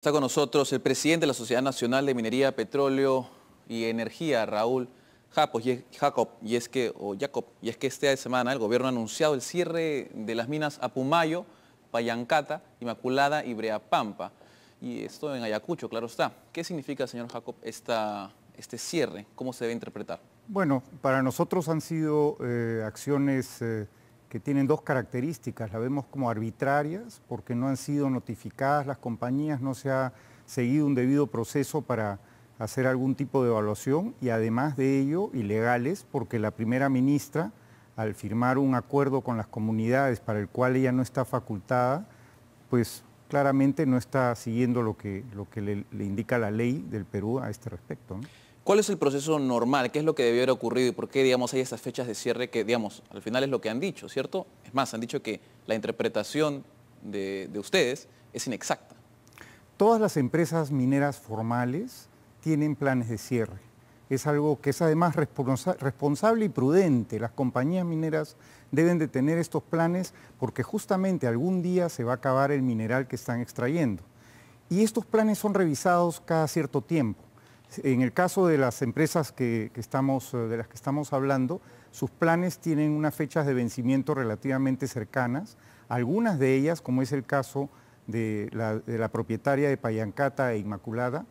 Está con nosotros el presidente de la Sociedad Nacional de Minería, Petróleo y Energía, Raúl Jacob, y es que, o Jacob, y es que esta semana el gobierno ha anunciado el cierre de las minas Apumayo, Payancata, Inmaculada y Breapampa. Y esto en Ayacucho, claro está. ¿Qué significa, señor Jacob, este cierre? ¿Cómo se debe interpretar? Bueno, para nosotros han sido eh, acciones... Eh, que tienen dos características. La vemos como arbitrarias porque no han sido notificadas las compañías, no se ha seguido un debido proceso para hacer algún tipo de evaluación y además de ello ilegales porque la primera ministra al firmar un acuerdo con las comunidades para el cual ella no está facultada, pues claramente no está siguiendo lo que, lo que le, indica la ley del Perú a este respecto. ¿Cuál es el proceso normal? ¿Qué es lo que debió haber ocurrido y por qué, digamos, hay estas fechas de cierre que, digamos, al final es lo que han dicho, ¿cierto? Es más, han dicho que la interpretación de, ustedes es inexacta. Todas las empresas mineras formales tienen planes de cierre. Es algo que es además responsable y prudente. Las compañías mineras deben de tener estos planes porque justamente algún día se va a acabar el mineral que están extrayendo. Y estos planes son revisados cada cierto tiempo en el caso de las empresas que, estamos, eh, de las que estamos hablando, sus planes tienen unas fechas de vencimiento relativamente cercanas. Algunas de ellas, como es el caso de la, propietaria de Payancata e Inmaculada,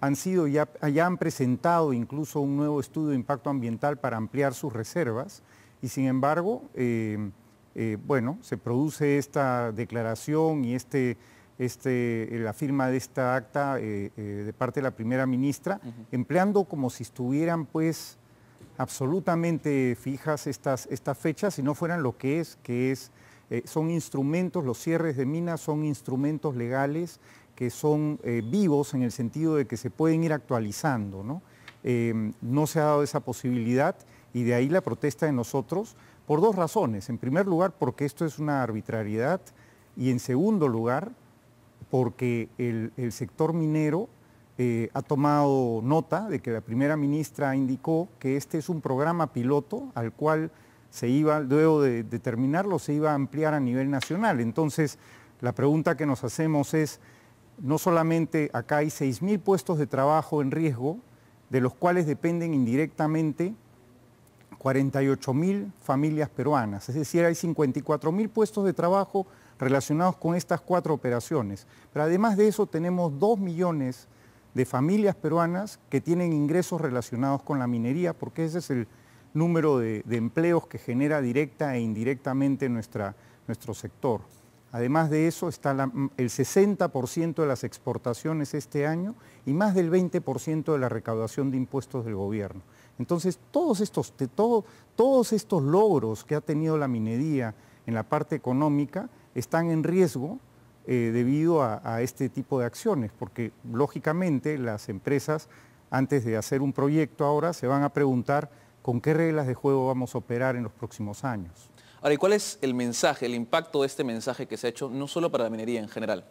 han sido ya, han presentado incluso un nuevo estudio de impacto ambiental para ampliar sus reservas y sin embargo, eh, eh, bueno, se produce esta declaración y este este, eh, la firma de esta acta eh, eh, de parte de la primera ministra, empleando como si estuvieran pues absolutamente fijas estas, estas fechas si no fueran lo que es, que es, son instrumentos, los cierres de minas son instrumentos legales que son vivos en el sentido de que se pueden ir actualizando, em, no se ha dado esa posibilidad y de ahí la protesta de nosotros por dos razones. En primer lugar, porque esto es una arbitrariedad y en segundo lugar, porque el, sector minero eh, ha tomado nota de que la primera ministra indicó que este es un programa piloto al cual se iba, luego de, de, terminarlo, se iba a ampliar a nivel nacional. Entonces, la pregunta que nos hacemos es, no solamente acá hay 6.000 puestos de trabajo en riesgo, de los cuales dependen indirectamente 48.000 mil familias peruanas, es decir, hay 54.000 mil puestos de trabajo relacionados con estas cuatro operaciones. Pero además de eso tenemos 2 millones de familias peruanas que tienen ingresos relacionados con la minería, porque ese es el número de, empleos que genera directa e indirectamente nuestro sector. Además de eso, está mm, el 60% de las exportaciones este año y más del 20% de la recaudación de impuestos del gobierno. Entonces, todos estos, todos estos logros que ha tenido la minería en la parte económica están en riesgo eh, debido a, este tipo de acciones, porque lógicamente las empresas, antes de hacer un proyecto ahora, se van a preguntar con qué reglas de juego vamos a operar en los próximos años. Ahora, ¿y cuál es el mensaje, el impacto de este mensaje que se ha hecho, no solo para la minería en general?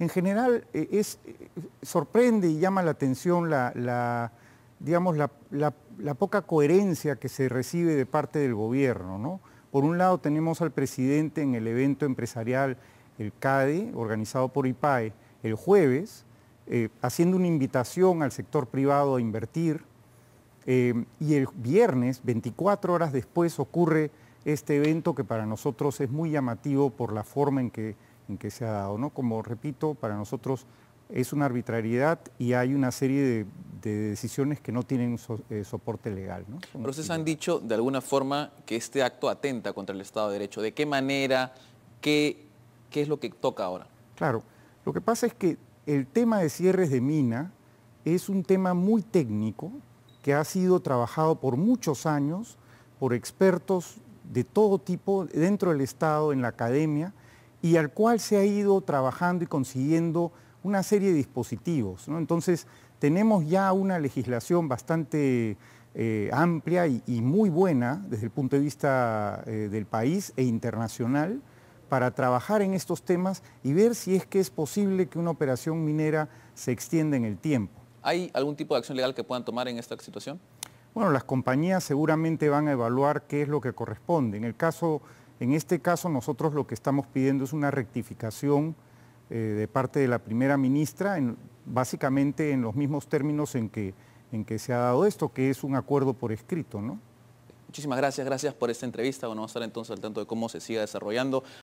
En general, eh, es, eh, sorprende y llama la atención la, digamos, la, poca coherencia que se recibe de parte del gobierno. ¿no? Por un lado, tenemos al presidente en el evento empresarial, el CADE, organizado por IPAE, el jueves, eh, haciendo una invitación al sector privado a invertir. y el viernes, 24 horas después, ocurre este evento que para nosotros es muy llamativo por la forma en que, en que se ha dado. ¿no? Como repito, para nosotros es una arbitrariedad y hay una serie de, decisiones que no tienen eh, soporte legal. ¿no? Pero ustedes han dicho de alguna forma que este acto atenta contra el Estado de Derecho. ¿De qué manera? ¿Qué, qué es lo que toca ahora? Claro, lo que pasa es que el tema de cierres de mina es un tema muy técnico que ha sido trabajado por muchos años por expertos de todo tipo dentro del Estado, en la academia, y al cual se ha ido trabajando y consiguiendo una serie de dispositivos. Entonces, tenemos ya una legislación bastante eh, amplia y, muy buena desde el punto de vista eh, del país e internacional para trabajar en estos temas y ver si es que es posible que una operación minera se extienda en el tiempo. ¿Hay algún tipo de acción legal que puedan tomar en esta situación? Bueno, las compañías seguramente van a evaluar qué es lo que corresponde. En, el caso, en este caso nosotros lo que estamos pidiendo es una rectificación eh, de parte de la primera ministra, básicamente en los mismos términos en que, en que se ha dado esto, que es un acuerdo por escrito, ¿no? Muchísimas gracias, gracias por esta entrevista. Bueno, vamos a estar entonces al tanto de cómo se siga desarrollando.